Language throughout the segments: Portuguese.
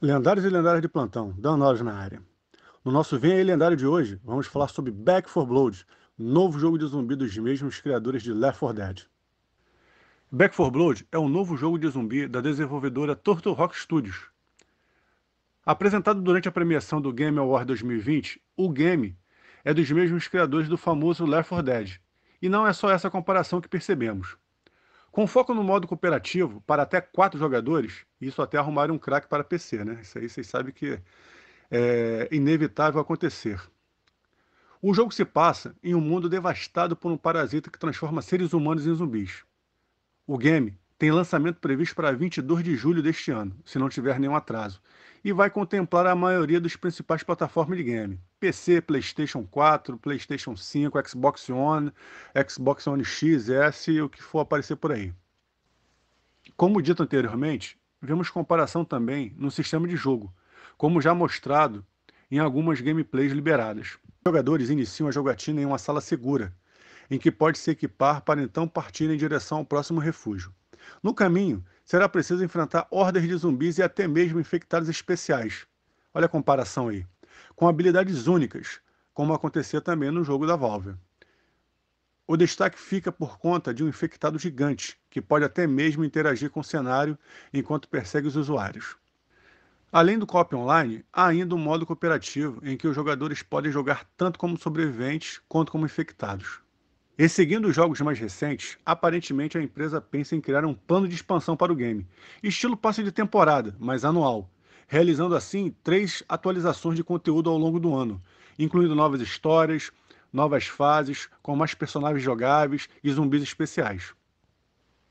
Lendários e lendárias de plantão, dando horas na área. No nosso Vem aí Lendário de hoje, vamos falar sobre Back for Blood, novo jogo de zumbi dos mesmos criadores de Left 4 Dead. Back for Blood é um novo jogo de zumbi da desenvolvedora Turtle Rock Studios. Apresentado durante a premiação do Game Award 2020, o game é dos mesmos criadores do famoso Left 4 Dead. E não é só essa comparação que percebemos. Com foco no modo cooperativo, para até quatro jogadores, isso até arrumar um craque para PC, né? Isso aí vocês sabem que é inevitável acontecer. O jogo se passa em um mundo devastado por um parasita que transforma seres humanos em zumbis. O game tem lançamento previsto para 22 de julho deste ano, se não tiver nenhum atraso, e vai contemplar a maioria das principais plataformas de game. PC, PlayStation 4, PlayStation 5, Xbox One, Xbox One X, S, o que for aparecer por aí. Como dito anteriormente, vemos comparação também no sistema de jogo, como já mostrado em algumas gameplays liberadas. Os jogadores iniciam a jogatina em uma sala segura, em que pode se equipar para então partir em direção ao próximo refúgio. No caminho, será preciso enfrentar hordas de zumbis e até mesmo infectados especiais. Olha a comparação aí com habilidades únicas, como acontecia também no jogo da Valve. O destaque fica por conta de um infectado gigante, que pode até mesmo interagir com o cenário enquanto persegue os usuários. Além do copy online, há ainda um modo cooperativo em que os jogadores podem jogar tanto como sobreviventes quanto como infectados. E seguindo os jogos mais recentes, aparentemente a empresa pensa em criar um plano de expansão para o game, estilo passe de temporada, mas anual, realizando assim três atualizações de conteúdo ao longo do ano, incluindo novas histórias, novas fases, com mais personagens jogáveis e zumbis especiais.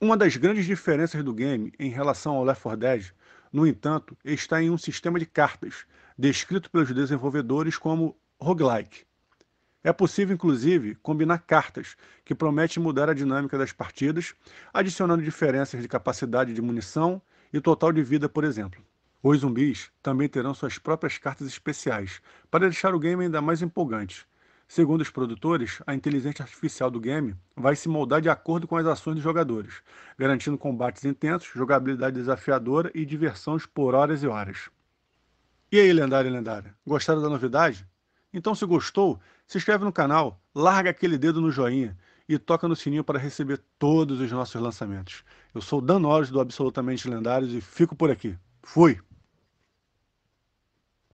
Uma das grandes diferenças do game em relação ao Left 4 Dead, no entanto, está em um sistema de cartas, descrito pelos desenvolvedores como roguelike. É possível, inclusive, combinar cartas, que promete mudar a dinâmica das partidas, adicionando diferenças de capacidade de munição e total de vida, por exemplo. Os zumbis também terão suas próprias cartas especiais, para deixar o game ainda mais empolgante. Segundo os produtores, a inteligência artificial do game vai se moldar de acordo com as ações dos jogadores, garantindo combates intensos, jogabilidade desafiadora e diversão por horas e horas. E aí, lendário e lendária, gostaram da novidade? Então, se gostou, se inscreve no canal, larga aquele dedo no joinha e toca no sininho para receber todos os nossos lançamentos. Eu sou o Dan Norris do Absolutamente Lendários e fico por aqui. Fui!